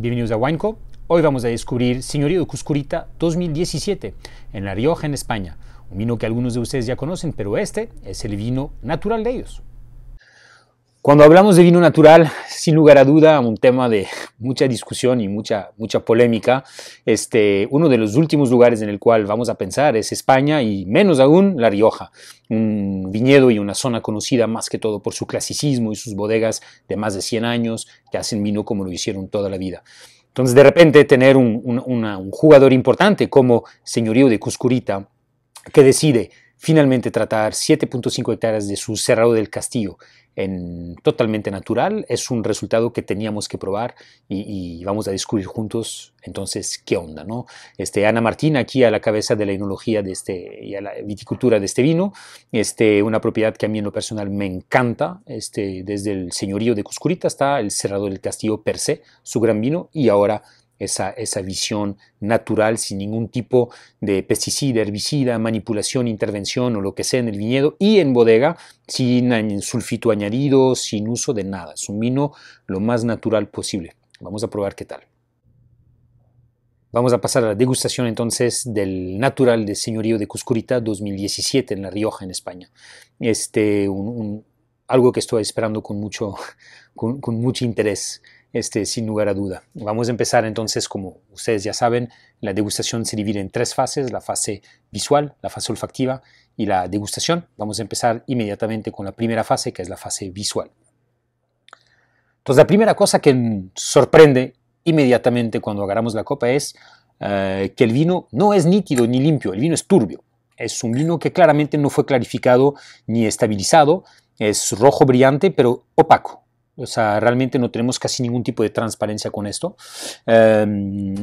bienvenidos a Wineco. Hoy vamos a descubrir Señorío de Cuscurita 2017 en La Rioja, en España. Un vino que algunos de ustedes ya conocen, pero este es el vino natural de ellos. Cuando hablamos de vino natural, sin lugar a duda, un tema de mucha discusión y mucha, mucha polémica, este, uno de los últimos lugares en el cual vamos a pensar es España y menos aún La Rioja, un viñedo y una zona conocida más que todo por su clasicismo y sus bodegas de más de 100 años que hacen vino como lo hicieron toda la vida. Entonces, de repente, tener un, un jugador importante como Señorío de Cuscurita, que decide finalmente tratar 7.5 hectáreas de su Cerrado del Castillo totalmente natural, es un resultado que teníamos que probar y, vamos a descubrir juntos entonces qué onda. ¿no? Este, Ana Martín, aquí a la cabeza de la enología de este, y a la viticultura de este vino, este, una propiedad que a mí en lo personal me encanta, este, desde el señorío de Cuscurita hasta el Cerrado del Castillo per se, su gran vino, y ahora esa, visión natural sin ningún tipo de pesticida, herbicida, manipulación, intervención o lo que sea en el viñedo y en bodega sin sulfito añadido, sin uso de nada. Es un vino lo más natural posible. Vamos a probar qué tal. Vamos a pasar a la degustación entonces del natural de Señorío de Cuscurita 2017 en La Rioja, en España. Este, algo que estoy esperando con mucho, con mucho interés. Este, sin lugar a duda. Vamos a empezar entonces, como ustedes ya saben, la degustación se divide en tres fases, la fase visual, la fase olfactiva y la degustación. Vamos a empezar inmediatamente con la primera fase, que es la fase visual. Entonces, la primera cosa que sorprende inmediatamente cuando agarramos la copa es eh, que el vino no es nítido ni limpio, el vino es turbio. Es un vino que claramente no fue clarificado ni estabilizado, es rojo brillante, pero opaco o sea, realmente no tenemos casi ningún tipo de transparencia con esto. Em,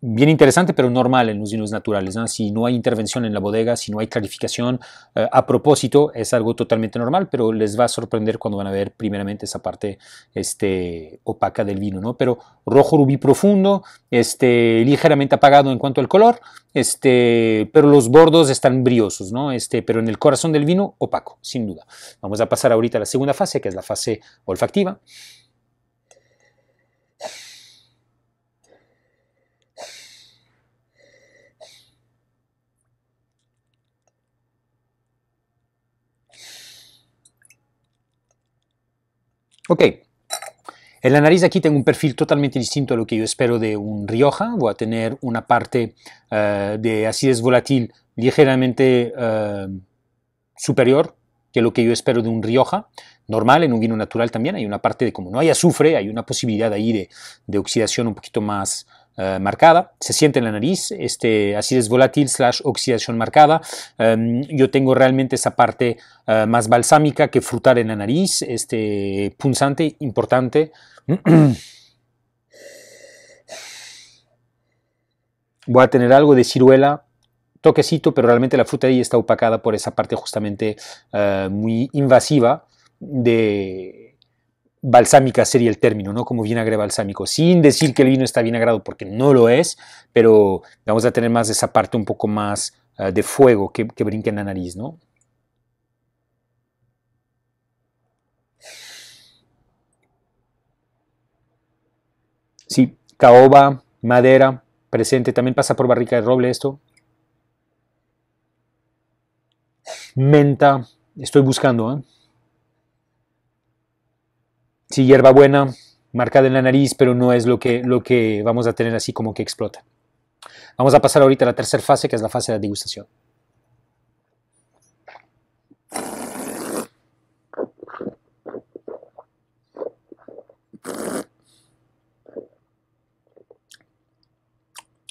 bien interesante, pero normal en los vinos naturales. Si no hay intervención en la bodega, si no hay clarificación eh, a propósito, es algo totalmente normal, pero les va a sorprender cuando van a ver primeramente esa parte este, opaca del vino. ¿no? Pero rojo rubí profundo, este, ligeramente apagado en cuanto al color, este, pero los bordos están briosos, ¿no? este, pero en el corazón del vino opaco, sin duda. Vamos a pasar ahorita a la segunda fase, que es la fase olfactiva. Ok, en la nariz aquí tengo un perfil totalmente distinto a lo que yo espero de un Rioja. Voy a tener una parte eh, de acidez volátil ligeramente eh, superior que lo que yo espero de un Rioja normal, en un vino natural también hay una parte de como no hay azufre, hay una posibilidad ahí de, de oxidación un poquito más, eh, marcada, se siente en la nariz, este es volátil slash oxidación marcada. Em, yo tengo realmente esa parte eh, más balsámica que frutal en la nariz, este punzante, importante. Voy a tener algo de ciruela, toquecito, pero realmente la fruta ahí está opacada por esa parte justamente eh, muy invasiva de balsámica sería el término, ¿no? Como vinagre balsámico, sin decir que el vino está bien agrado porque no lo es, pero vamos a tener más de esa parte un poco más ah, de fuego que, que brinca en la nariz, ¿no? Sí, caoba, madera, presente, también pasa por barrica de roble esto. Menta, estoy buscando, ¿eh? sí, hierba buena, marcada en la nariz, pero no es lo que, lo que vamos a tener así como que explota. Vamos a pasar ahorita a la tercera fase, que es la fase de la degustación.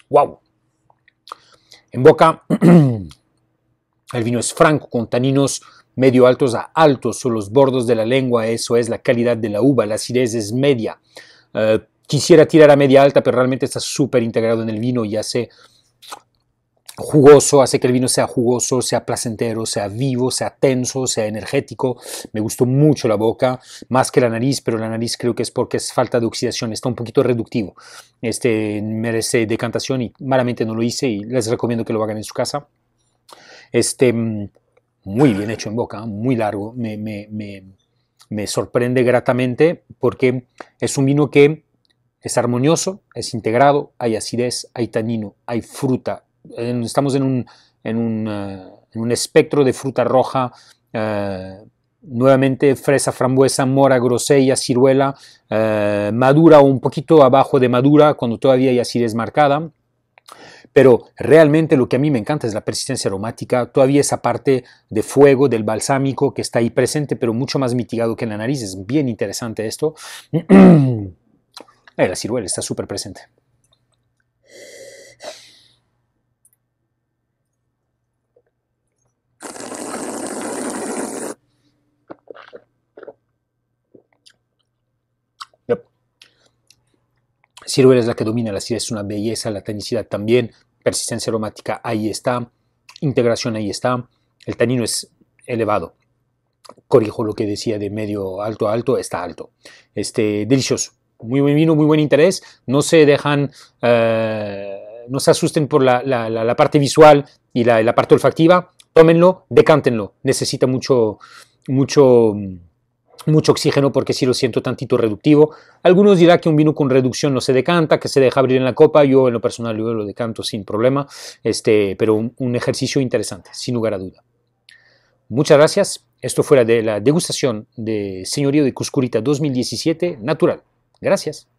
¡Wow! En boca, el vino es franco, con taninos medio altos a altos son los bordos de la lengua, eso es la calidad de la uva, la acidez es media. Eh, quisiera tirar a media alta, pero realmente está súper integrado en el vino y hace jugoso, hace que el vino sea jugoso, sea placentero, sea vivo, sea tenso, sea energético. Me gustó mucho la boca, más que la nariz, pero la nariz creo que es porque es falta de oxidación, está un poquito reductivo. Este merece decantación y malamente no lo hice y les recomiendo que lo hagan en su casa. Este mm, muy bien hecho en boca, muy largo. Me, sorprende gratamente porque es un vino que es armonioso, es integrado, hay acidez, hay tanino, hay fruta. Estamos en un, eh, en un, espectro de fruta roja. Eh, nuevamente fresa, frambuesa, mora, grosella, ciruela, eh, madura o un poquito abajo de madura cuando todavía hay acidez marcada, pero realmente lo que a mí me encanta es la persistencia aromática, todavía esa parte de fuego del balsámico que está ahí presente, pero mucho más mitigado que en la nariz. Es bien interesante esto. Eh, la ciruela está súper presente. Ciruela es la que domina la ciruela es una belleza, la tenicidad también, persistencia aromática ahí está, integración ahí está, el tanino es elevado. Corrijo lo que decía de medio alto a alto, está alto. Este, delicioso. Muy buen vino, muy buen interés. No se dejan, eh, no se asusten por la, parte visual y la, parte olfactiva. Tómenlo, decántenlo. Necesita mucho, mucho, mucho oxígeno porque sí lo siento tantito reductivo. Algunos dirán que un vino con reducción no se decanta, que se deja abrir en la copa. Yo en lo personal lo decanto sin problema, este, pero un, ejercicio interesante, sin lugar a duda. Muchas gracias. Esto fue de la degustación de Señorío de Cuscurita 2017 Natural. Gracias.